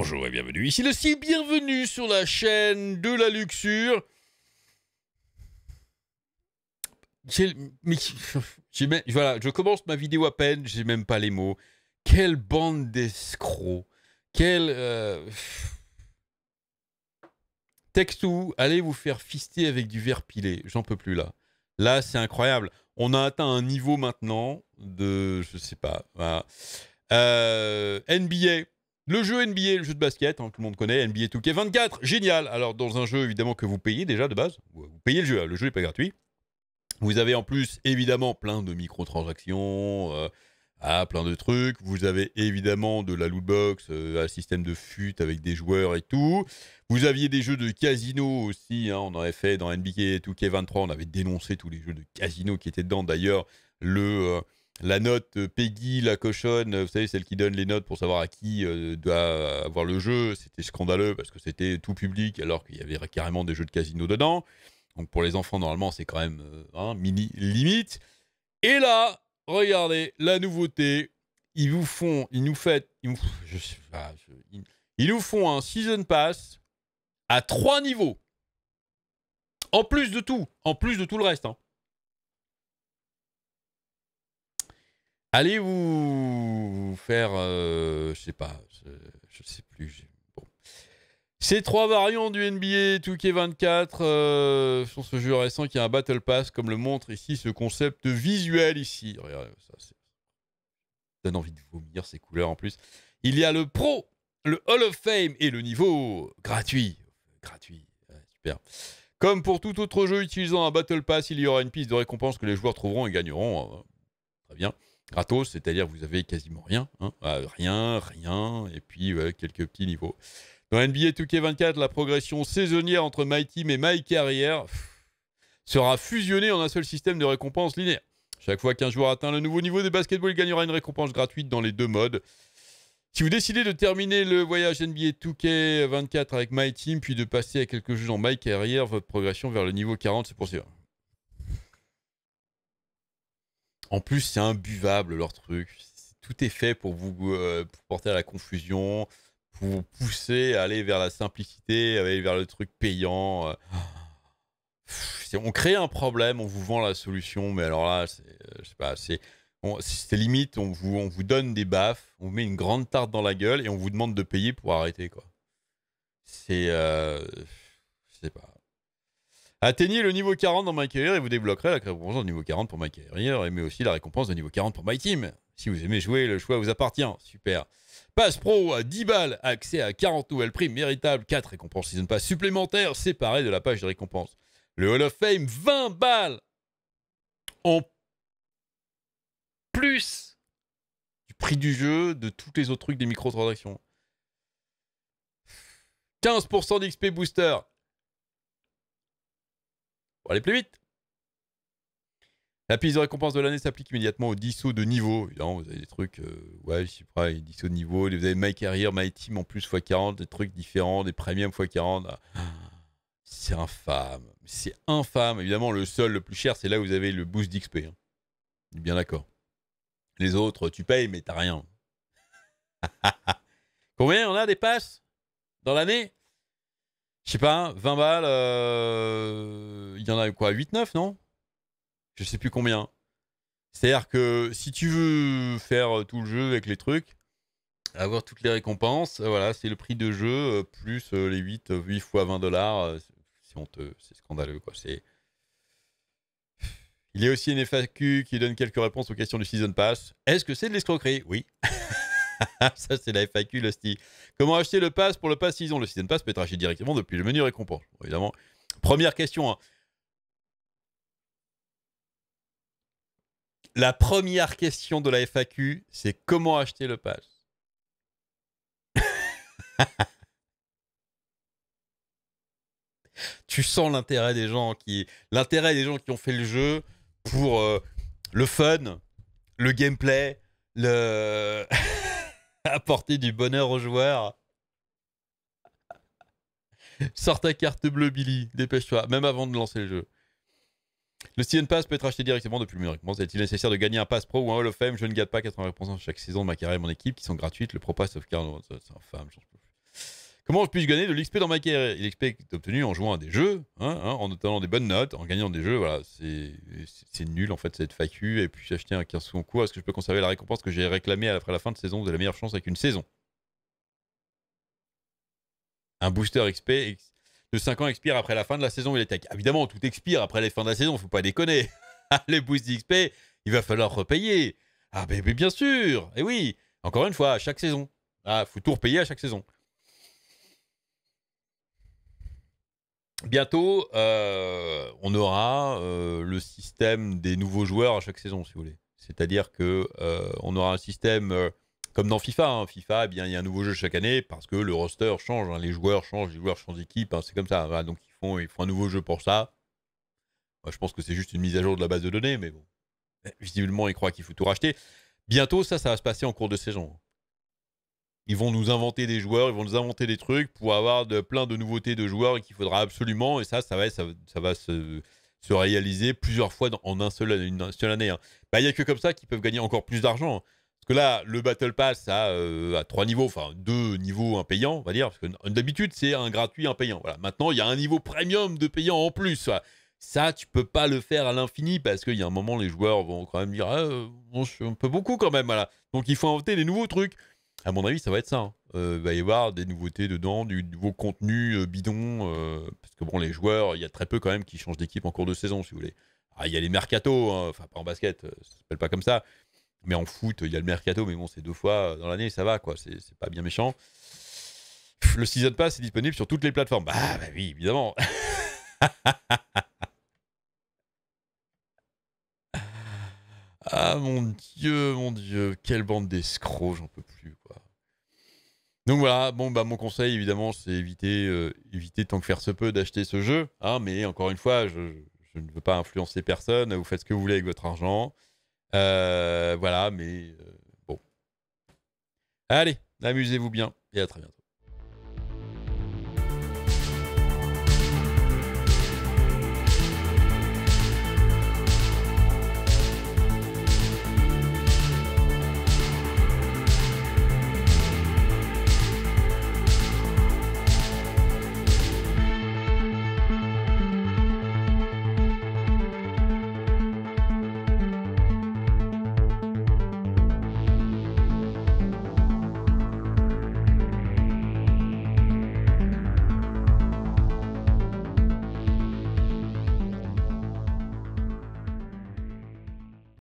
Bonjour et bienvenue, ici le bienvenue sur la chaîne de la luxure. voilà, je commence ma vidéo à peine, j'ai même pas les mots. Quelle bande d'escrocs. Quel Euh... où allez vous faire fister avec du verre pilé. J'en peux plus là. Là, c'est incroyable. On a atteint un niveau maintenant de... Je sais pas. Euh, NBA. Le jeu NBA, le jeu de basket, hein, tout le monde connaît, NBA 2K24, génial. Alors dans un jeu évidemment que vous payez déjà de base, vous payez le jeu, hein, le jeu n'est pas gratuit. Vous avez en plus évidemment plein de microtransactions, euh, ah, plein de trucs. Vous avez évidemment de la lootbox, euh, un système de fuite avec des joueurs et tout. Vous aviez des jeux de casino aussi. Hein, on en avait fait dans NBA 2K23, on avait dénoncé tous les jeux de casino qui étaient dedans. D'ailleurs, le... Euh, la note euh, Peggy, la cochonne, euh, vous savez, celle qui donne les notes pour savoir à qui euh, doit avoir le jeu, c'était scandaleux parce que c'était tout public alors qu'il y avait carrément des jeux de casino dedans. Donc pour les enfants, normalement, c'est quand même mini limite. Et là, regardez la nouveauté. Ils vous font, ils nous ils, nous, font un season pass à trois niveaux. En plus de tout, en plus de tout le reste. Hein. Allez vous faire, je euh, je sais pas, je, ne sais plus. Ces trois variants du NBA 2K24 euh, sont ce jeu récent qui a un Battle Pass, comme le montre ici ce concept visuel ici. Regardez, ça, ça donne envie de vomir ces couleurs en plus. Il y a le Pro, le Hall of Fame et le niveau gratuit. Gratuit, super. Comme pour tout autre jeu utilisant un Battle Pass, il y aura une piste de récompense que les joueurs trouveront et gagneront. Hein. Très bien gratos, c'est-à-dire vous avez quasiment rien, hein. ah, rien, rien, et puis quelques petits niveaux. Dans NBA 2K24, la progression saisonnière entre My Team et My Carrière sera fusionnée en un seul système de récompense linéaire. Chaque fois qu'un joueur atteint le nouveau niveau de basketball, il gagnera une récompense gratuite dans les deux modes. Si vous décidez de terminer le voyage NBA 2K24 avec My Team, puis de passer à quelques jeux dans My Carrière, votre progression vers le niveau 40 se poursuivra. En plus, c'est imbuvable leur truc. Tout est fait pour vous euh, porter à la confusion, pour vous pousser à aller vers la simplicité, aller vers le truc payant. Euh. on crée un problème, on vous vend la solution, mais alors là, c'est, euh, sais pas, c'est, limite, on vous, donne des baffes, on vous met une grande tarte dans la gueule et on vous demande de payer pour arrêter, quoi. C'est. Euh, je sais pas. Atteignez le niveau 40 dans ma et vous débloquerez la récompense de niveau 40 pour My et mais aussi la récompense de niveau 40 pour My Team. Si vous aimez jouer, le choix vous appartient. Super. Pass Pro à 10 balles, accès à 40 nouvelles primes méritables, 4 récompenses Season Pass supplémentaires séparées de la page de récompense Le Hall of Fame, 20 balles en plus du prix du jeu, de tous les autres trucs des microtransactions. 15% d'XP Booster, Allez, aller plus vite. La piste de récompense de l'année s'applique immédiatement au 10 de niveau. Évidemment, vous avez des trucs, euh, ouais, je suis prêt 10 sauts de niveau. Vous avez My Career, My Team en plus x40, des trucs différents, des premiums x40. Ah, c'est infâme. C'est infâme. Évidemment, le seul, le plus cher, c'est là où vous avez le boost d'XP. Hein. Bien d'accord. Les autres, tu payes, mais t'as rien. Combien on a des passes dans l'année je sais pas, 20 hein, balles, euh, il y en a quoi 8-9, non Je sais plus combien. C'est-à-dire que si tu veux faire euh, tout le jeu avec les trucs, avoir toutes les récompenses, euh, voilà, c'est le prix de jeu plus les 8, 8 fois 20 dollars. C'est honteux, c'est scandaleux, quoi. C'est. Il y a aussi une FAQ qui donne quelques réponses aux questions du Season Pass. Est-ce que c'est de l'escroquerie Oui. ça, c'est la FAQ, le style Comment acheter le pass pour le pass saison Le season pass peut être acheté directement depuis le menu récompense, évidemment. Première question. Hein. La première question de la FAQ, c'est comment acheter le pass Tu sens l'intérêt des gens qui l'intérêt des gens qui ont fait le jeu pour euh, le fun, le gameplay, le apporter du bonheur aux joueurs. Sors ta carte bleue, Billy. Dépêche-toi, même avant de lancer le jeu. Le Season Pass peut être acheté directement depuis le menu Il Est-il nécessaire de gagner un Pass Pro ou un Hall of Fame Je ne gagne pas 80% chaque saison de ma carrière et mon équipe qui sont gratuites. Le Pro Pass sauvegarde. c'est un fame. Comment je je gagner de l'XP dans ma carrière L'XP est obtenu en jouant à des jeux, hein, hein, en obtenant des bonnes notes, en gagnant des jeux. Voilà, c'est nul en fait cette FAQ. Et puis acheter un 15 sous est-ce que je peux conserver la récompense que j'ai réclamée après la fin de saison de la meilleure chance avec une saison Un booster XP de 5 ans expire après la fin de la saison et est Évidemment, tout expire après la fin de la saison, faut pas déconner. les boosts d'XP, il va falloir repayer. Ah, mais, ben, ben, bien sûr Et eh oui Encore une fois, à chaque saison. Ah, faut tout repayer à chaque saison. bientôt, euh, on aura euh, le système des nouveaux joueurs à chaque saison, si vous voulez. C'est-à-dire que euh, on aura un système comme dans FIFA. Hein. FIFA, eh bien, il y a un nouveau jeu chaque année parce que le roster change, hein. les joueurs changent, les joueurs changent d'équipe. Hein. c'est comme ça. donc ils font, font un nouveau jeu pour ça. je pense que c'est juste une mise à jour de la base de données, mais bon, visiblement, ils croient qu'il faut tout racheter. Bientôt, ça, ça va se passer en cours de saison ils vont nous inventer des joueurs, ils vont nous inventer des trucs pour avoir de, plein de nouveautés de joueurs qu'il faudra absolument. Et ça, ça va, ça, va se, réaliser plusieurs fois en un seul, une, seule année. Hein. Bah, il n'y a que comme ça qu'ils peuvent gagner encore plus d'argent. Hein. Parce que là, le Battle Pass a, a euh, trois niveaux, enfin deux niveaux payant, on va dire. Parce que d'habitude, c'est un gratuit, un payant. Voilà. Maintenant, il y a un niveau premium de payant en plus. Ça, tu peux pas le faire à l'infini parce qu'il y a un moment, les joueurs vont quand même dire ah, euh, on, on, peut beaucoup quand même. Voilà. Donc, il faut inventer des nouveaux trucs à mon avis, ça va être ça. Hein. Euh, il va y avoir des nouveautés dedans, du nouveau contenu euh, bidon. Euh, parce que bon, les joueurs, il y a très peu quand même qui changent d'équipe en cours de saison, si vous voulez. Ah, il y a les mercato, hein, enfin pas en basket, ça s'appelle pas comme ça. Mais en foot, il y a le mercato, mais bon, c'est deux fois dans l'année, ça va, quoi. C'est pas bien méchant. Le season pass est disponible sur toutes les plateformes. Bah, bah oui, évidemment. ah mon dieu, mon dieu, quelle bande d'escrocs, j'en peux plus. Donc voilà, bon, bah, mon conseil évidemment, c'est éviter, euh, éviter tant que faire se peut d'acheter ce jeu. Hein, mais encore une fois, je, ne veux pas influencer personne. Vous faites ce que vous voulez avec votre argent. Euh, voilà, mais euh, bon. Allez, amusez-vous bien et à très bientôt.